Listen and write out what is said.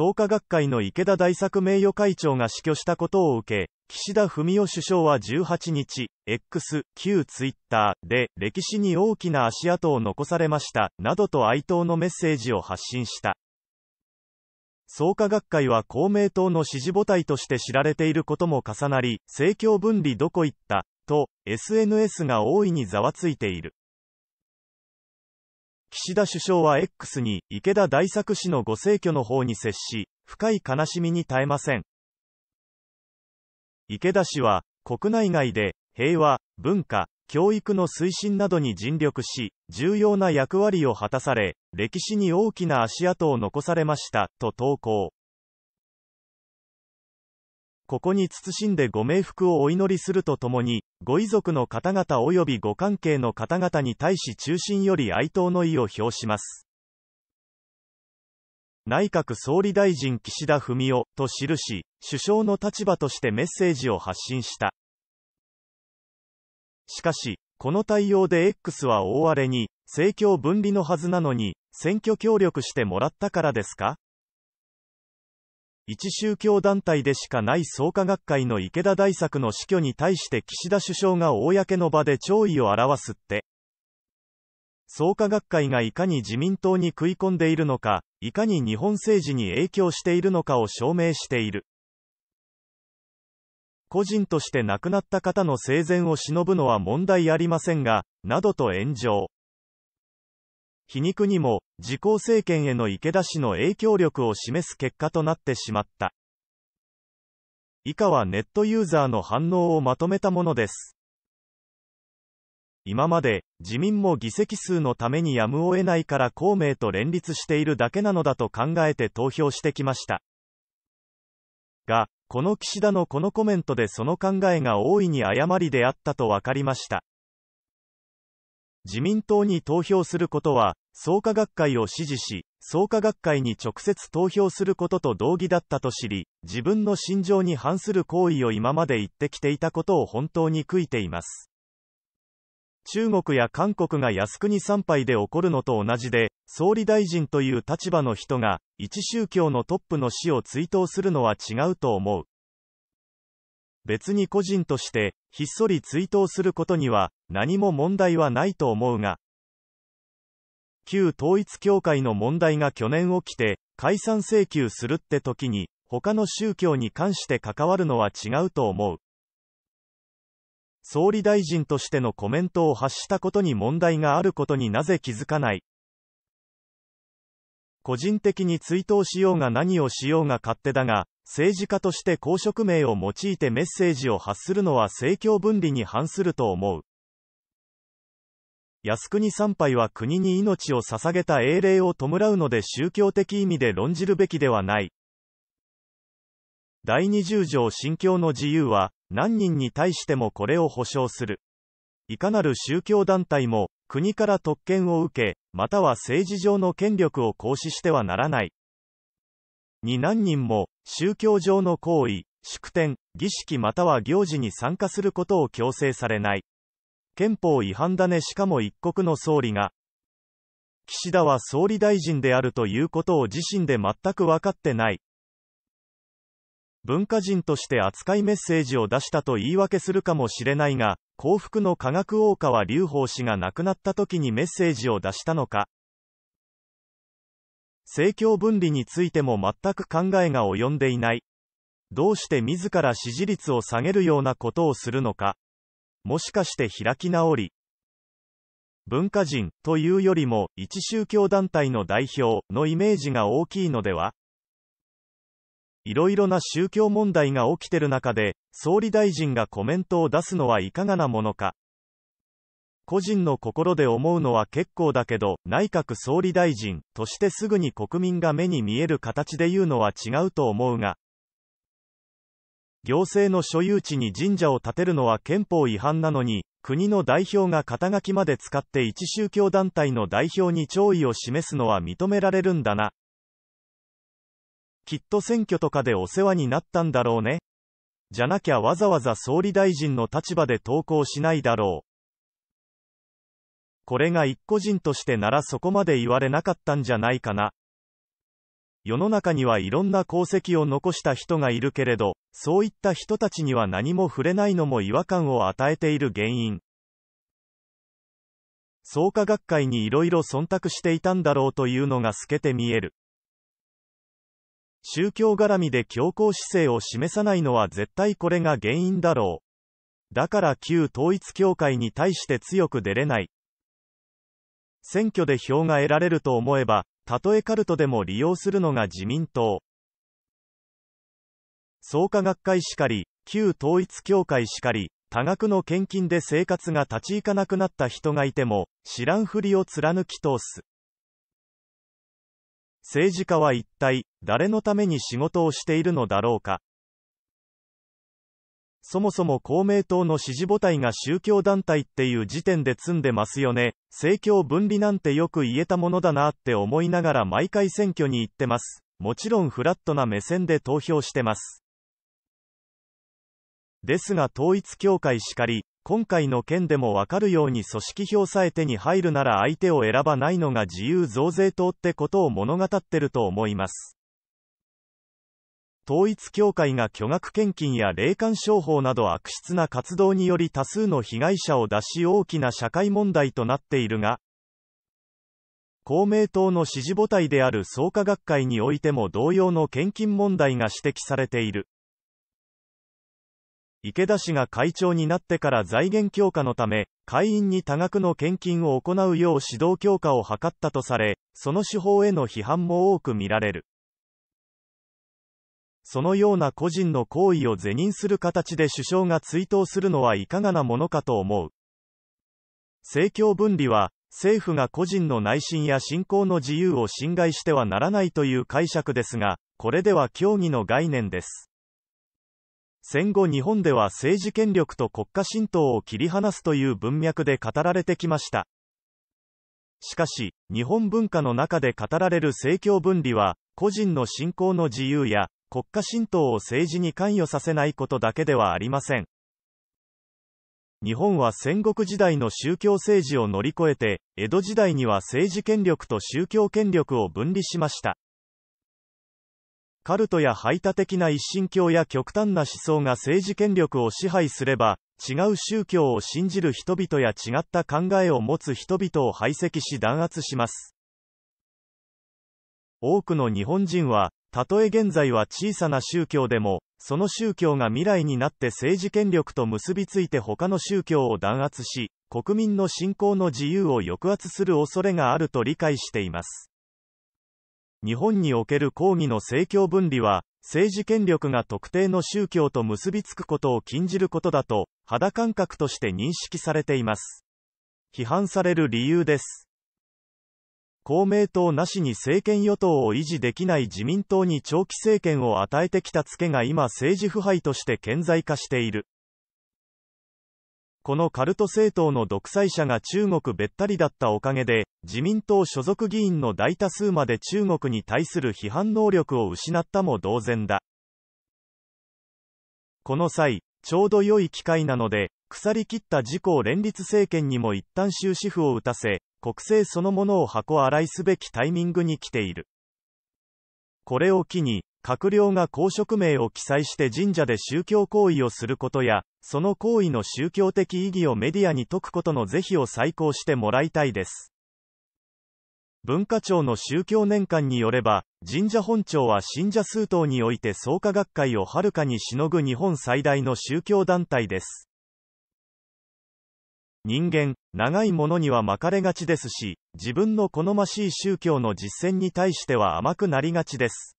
創価学会の池田大作名誉会長が死去したことを受け、岸田文雄首相は18日、X、旧ツイッターで、歴史に大きな足跡を残されました、などと哀悼のメッセージを発信した。創価学会は公明党の支持母体として知られていることも重なり、政教分離どこ行った、と、SNS が大いにざわついている。岸田首相は X に、池田大作氏のご逝去の方に接し、深い悲しみに耐えません。池田氏は、国内外で、平和、文化、教育の推進などに尽力し、重要な役割を果たされ、歴史に大きな足跡を残されました、と投稿。ここに謹んでご冥福をお祈りするとともに、ご遺族の方々及びご関係の方々に対し中心より哀悼の意を表します。内閣総理大臣岸田文雄と記し、首相の立場としてメッセージを発信した。しかし、この対応で X は大荒れに、政教分離のはずなのに、選挙協力してもらったからですか一宗教団体でしかない創価学会の池田大作の死去に対して岸田首相が公の場で弔意を表すって。創価学会がいかに自民党に食い込んでいるのか、いかに日本政治に影響しているのかを証明している。個人として亡くなった方の生前を偲ぶのは問題ありませんが、などと炎上。皮肉にも、自公政権への池田氏の影響力を示す結果となってしまった。以下はネットユーザーの反応をまとめたものです。今まで、自民も議席数のためにやむを得ないから公明と連立しているだけなのだと考えて投票してきました。が、この岸田のこのコメントでその考えが大いに誤りであったと分かりました。自民党に投票することは、創価学会を支持し、創価学会に直接投票することと同義だったと知り、自分の心情に反する行為を今まで言ってきていたことを本当に悔いています。中国や韓国が靖国参拝で起こるのと同じで、総理大臣という立場の人が、一宗教のトップの死を追悼するのは違うと思う。別に個人として、ひっそり追悼することには、何も問題はないと思うが、旧統一教会の問題が去年起きて、解散請求するって時に、他の宗教に関して関わるのは違うと思う。総理大臣としてのコメントを発したことに問題があることになぜ気づかない。個人的に追悼しようが何をしようが勝手だが、政治家として公職名を用いてメッセージを発するのは政教分離に反すると思う。靖国参拝は国に命を捧げた英霊を弔うので宗教的意味で論じるべきではない。第20条信教の自由は、何人に対してもこれを保障する。いかなる宗教団体も、国から特権を受け、または政治上の権力を行使してはならない。に何人も、宗教上の行為、祝典、儀式または行事に参加することを強制されない。憲法違反だねしかも一国の総理が、岸田は総理大臣であるということを自身で全く分かってない。文化人として扱いメッセージを出したと言い訳するかもしれないが、幸福の科学大川隆法氏が亡くなった時にメッセージを出したのか。政教分離についても全く考えが及んでいない。どうして自ら支持率を下げるようなことをするのか。もしかして開き直り、文化人というよりも一宗教団体の代表のイメージが大きいのではいろいろな宗教問題が起きてる中で総理大臣がコメントを出すのはいかがなものか個人の心で思うのは結構だけど、内閣総理大臣としてすぐに国民が目に見える形で言うのは違うと思うが、行政の所有地に神社を建てるのは憲法違反なのに、国の代表が肩書きまで使って一宗教団体の代表に弔意を示すのは認められるんだな。きっと選挙とかでお世話になったんだろうね。じゃなきゃわざわざ総理大臣の立場で投稿しないだろう。これが一個人としてならそこまで言われなかったんじゃないかな。世の中にはいろんな功績を残した人がいるけれど、そういった人たちには何も触れないのも違和感を与えている原因。創価学会にいろいろ忖度していたんだろうというのが透けて見える。宗教絡みで強硬姿勢を示さないのは絶対これが原因だろう。だから旧統一教会に対して強く出れない。選挙で票が得られると思えば、たとえカルトでも利用するのが自民党。創価学会しかり、旧統一教会しかり、多額の献金で生活が立ち行かなくなった人がいても、知らんふりを貫き通す。政治家は一体、誰のために仕事をしているのだろうか。そもそも公明党の支持母体が宗教団体っていう時点で積んでますよね。政教分離なんてよく言えたものだなって思いながら毎回選挙に行ってます。もちろんフラットな目線で投票してます。ですが統一教会しかり、今回の件でもわかるように組織票さえ手に入るなら相手を選ばないのが自由増税党ってことを物語ってると思います。統一教会が巨額献金や霊感商法など悪質な活動により多数の被害者を出し大きな社会問題となっているが、公明党の支持母体である創価学会においても同様の献金問題が指摘されている。池田氏が会長になってから財源強化のため、会員に多額の献金を行うよう指導強化を図ったとされ、その手法への批判も多く見られる。そのような個人の行為を是認する形で首相が追悼するのはいかがなものかと思う。政教分離は、政府が個人の内心や信仰の自由を侵害してはならないという解釈ですが、これでは協議の概念です。戦後日本では政治権力と国家神道を切り離すという文脈で語られてきました。しかし、日本文化の中で語られる政教分離は、個人の信仰の自由や、国家神道を政治に関与させないことだけではありません。日本は戦国時代の宗教政治を乗り越えて、江戸時代には政治権力と宗教権力を分離しました。カルトや排他的な一神教や極端な思想が政治権力を支配すれば、違う宗教を信じる人々や違った考えを持つ人々を排斥し弾圧します。多くの日本人は、たとえ現在は小さな宗教でも、その宗教が未来になって政治権力と結びついて他の宗教を弾圧し、国民の信仰の自由を抑圧する恐れがあると理解しています。日本における抗議の政教分離は、政治権力が特定の宗教と結びつくことを禁じることだと、肌感覚として認識されています。批判される理由です。公明党なしに政権与党を維持できない自民党に長期政権を与えてきたツケが今政治腐敗として顕在化している。このカルト政党の独裁者が中国べったりだったおかげで、自民党所属議員の大多数まで中国に対する批判能力を失ったも同然だ。この際、ちょうど良い機会なので、腐り切った自公連立政権にも一旦終止符を打たせ、国政そのものを箱洗いすべきタイミングに来ている。これを機に、閣僚が公職名を記載して神社で宗教行為をすることや、その行為の宗教的意義をメディアに説くことの是非を再考してもらいたいです。文化庁の宗教年間によれば、神社本庁は信者数等において創価学会をはるかにしのぐ日本最大の宗教団体です。人間、長いものには巻かれがちですし、自分の好ましい宗教の実践に対しては甘くなりがちです。